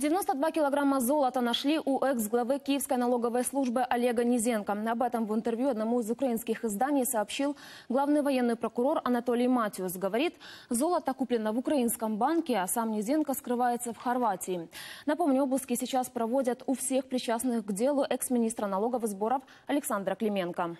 92 килограмма золота нашли у экс-главы Киевской налоговой службы Олега Низенко. Об этом в интервью одному из украинских изданий сообщил главный военный прокурор Анатолий Матиус. Говорит, золото куплено в украинском банке, а сам Низенко скрывается в Хорватии. Напомню, обыски сейчас проводят у всех причастных к делу экс-министра налоговых сборов Александра Клименко.